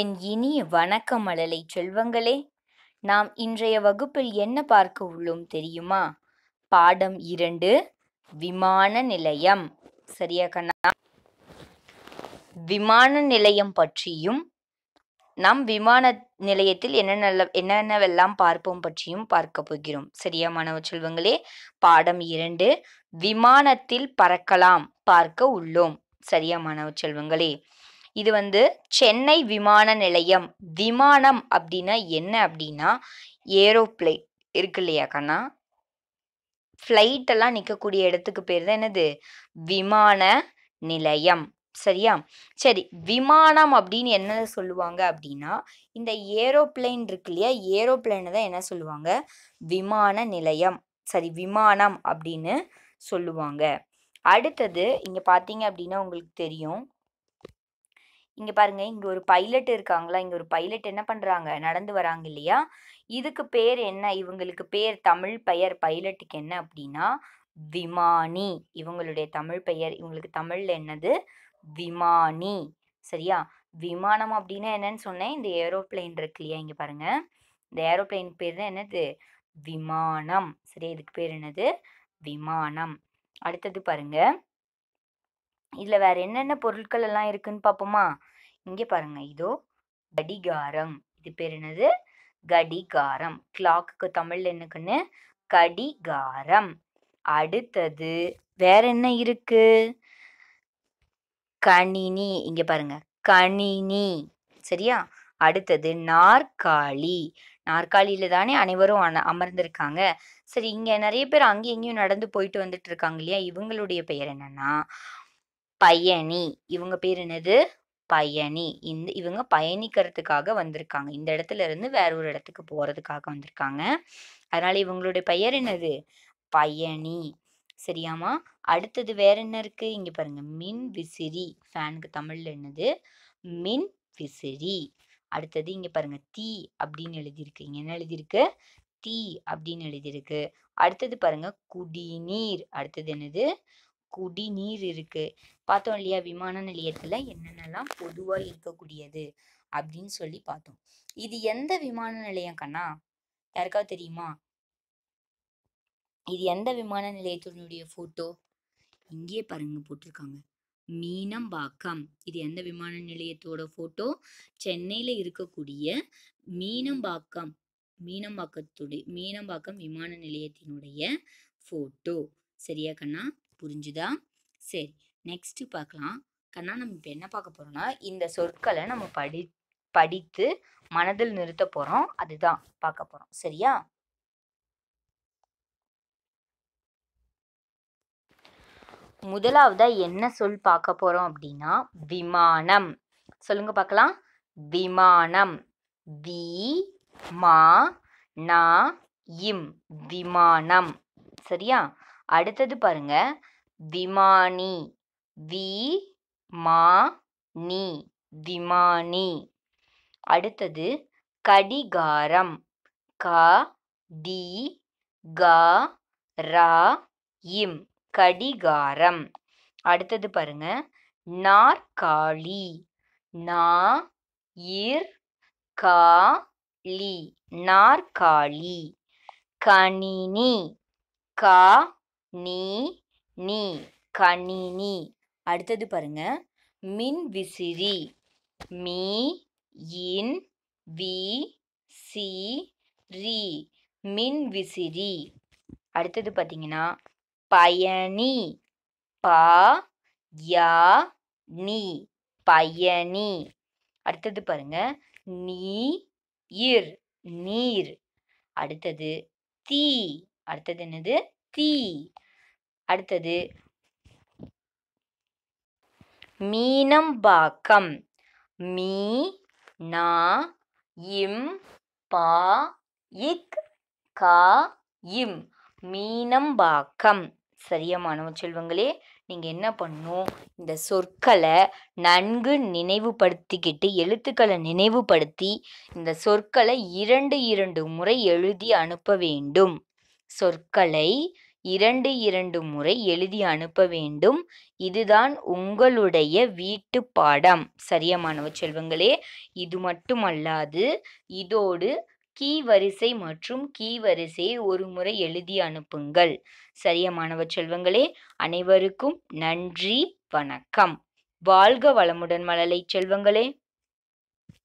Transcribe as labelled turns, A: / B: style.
A: என் இனிய வணக்கம் மழலை செல்வங்களே நாம் இன்றைய வகுப்பில் என்ன பார்க்க உள்ளோம் தெரியுமா பாடம் இரண்டு விமான நிலையம் சரியா கண்ணா விமான நிலையம் பற்றியும் நாம் விமான நிலையத்தில் என்னென்ன என்னென்னவெல்லாம் பார்ப்போம் பற்றியும் பார்க்க போகிறோம் சரியா மாணவ செல்வங்களே பாடம் இரண்டு விமானத்தில் பறக்கலாம் பார்க்க உள்ளோம் சரியா மாணவ செல்வங்களே இது வந்து சென்னை விமான நிலையம் விமானம் அப்படின்னா என்ன அப்படின்னா ஏரோப்ளைன் இருக்கு இல்லையா கண்ணா ஃப்ளைட்டெல்லாம் நிற்கக்கூடிய இடத்துக்கு பேர் தான் என்னது விமான நிலையம் சரியா சரி விமானம் அப்படின்னு என்ன சொல்லுவாங்க அப்படின்னா இந்த ஏரோப்ளைன் இருக்கு இல்லையா ஏரோப்ளைனை தான் என்ன சொல்லுவாங்க விமான நிலையம் சரி விமானம் அப்படின்னு சொல்லுவாங்க அடுத்தது இங்கே பார்த்தீங்க அப்படின்னா உங்களுக்கு தெரியும் இங்கே பாருங்க இங்கே ஒரு பைலட் இருக்காங்களா இங்கே ஒரு பைலட் என்ன பண்ணுறாங்க நடந்து வராங்க இல்லையா இதுக்கு பேர் என்ன இவங்களுக்கு பேர் தமிழ் பெயர் பைலட்டுக்கு என்ன அப்படின்னா விமானி இவங்களுடைய தமிழ் பெயர் இவங்களுக்கு தமிழில் என்னது விமானி சரியா விமானம் அப்படின்னா என்னன்னு சொன்னேன் இந்த ஏரோப்ளைன் இருக்கு இல்லையா இங்கே பாருங்க இந்த ஏரோப்ளைன் பேர் என்னது விமானம் சரியா இதுக்கு பேர் என்னது விமானம் அடுத்தது பாருங்கள் இதில் வேறு என்னென்ன பொருட்கள் எல்லாம் இருக்குன்னு பார்ப்போமா இங்கே பாருங்கள் இதோ கடிகாரம் இது பேர் என்னது கடிகாரம் கிளாக்குக்கு தமிழில் என்னக்குன்னு கடிகாரம் அடுத்தது வேற என்ன இருக்கு கணினி இங்க பாருங்க கணினி சரியா அடுத்தது நாற்காலி நாற்காலியில தானே அனைவரும் அமர்ந்திருக்காங்க சரி இங்க நிறைய பேர் அங்கேயும் இங்கேயும் நடந்து போயிட்டு வந்துட்டு இருக்காங்க இல்லையா இவங்களுடைய பெயர் என்னன்னா பயணி இவங்க பேர் என்னது பயணி இந்த இவங்க பயணிக்கிறதுக்காக வந்திருக்காங்க இந்த இடத்துல இருந்து வேற ஒரு இடத்துக்கு போறதுக்காக வந்திருக்காங்க அதனால இவங்களுடைய பெயர் என்னது பயணி சரியாமா அடுத்தது வேற என்ன இருக்கு இங்க பாருங்க மின் விசிறி ஃபேனுக்கு தமிழ்ல என்னது மின் விசிறி அடுத்தது இங்க பாருங்க தீ அப்படின்னு எழுதியிருக்கு இங்க என்ன எழுதியிருக்கு தீ அப்படின்னு எழுதியிருக்கு அடுத்தது பாருங்க குடிநீர் அடுத்தது என்னது குடிநீர் இருக்கு பார்த்தோம் இல்லையா விமான நிலையத்துல என்னென்னலாம் பொதுவா இருக்கக்கூடியது அப்படின்னு சொல்லி பார்த்தோம் இது எந்த விமான நிலையம் கண்ணா யாருக்காவது தெரியுமா இது எந்த விமான நிலையத்தினுடைய போட்டோ இங்கேயே பாருங்க போட்டிருக்காங்க மீனம்பாக்கம் இது எந்த விமான நிலையத்தோட போட்டோ சென்னையில இருக்கக்கூடிய மீனம்பாக்கம் மீனம்பாக்கத்துடைய மீனம்பாக்கம் விமான நிலையத்தினுடைய போட்டோ சரியா கண்ணா புரிஞ்சுதா சரி நெக்ஸ்ட்டு பார்க்கலாம் கண்ணா நம்ம இப்போ என்ன பார்க்க போகிறோம்னா இந்த சொற்களை நம்ம படி படித்து மனதில் நிறுத்த போகிறோம் அதுதான் பார்க்க போகிறோம் சரியா முதலாவதா என்ன சொல் பார்க்க போகிறோம் அப்படின்னா விமானம் சொல்லுங்க பார்க்கலாம் விமானம் வி மா நா இம் விமானம் சரியா அடுத்தது பாருங்க விமானி வி மா நீ விமானி அடுத்தது கடிகாரம் க டி க ரா இம் கடிகாரம் அடுத்தது பாருங்க நாற்காலி நா இர் கா லி நாற்காலி கணினி கா நீ நீ கணினி அடுத்தது பாருங்க மின் விசிறி மீ இன் வி சி ரி மின் விசிறி அடுத்தது பார்த்தீங்கன்னா பயணி பா யா நீ பயணி அடுத்தது பாருங்க நீ இர் நீர் அடுத்தது தீ அடுத்தது என்னது தீ அடுத்தது மீனம்பாக்கம் மீ நா இம் பா இக் கா இம் மீனம்பாக்கம் சரியா மாணவ செல்வங்களே நீங்கள் என்ன பண்ணும் இந்த சொற்களை நன்கு நினைவுபடுத்திக்கிட்டு எழுத்துக்களை நினைவுபடுத்தி இந்த சொற்களை இரண்டு இரண்டு முறை எழுதி அனுப்ப வேண்டும் சொற்களை இரண்டு இரண்டு முறை எழுதி அனுப்ப வேண்டும் இதுதான் உங்களுடைய வீட்டு பாடம் சரியா மாணவ செல்வங்களே இது மட்டுமல்லாது இதோடு கீ வரிசை மற்றும் கீ வரிசையை ஒரு முறை எழுதி அனுப்புங்கள் சரியா மாணவ செல்வங்களே அனைவருக்கும் நன்றி வணக்கம் வாழ்க வளமுடன் மழலை செல்வங்களே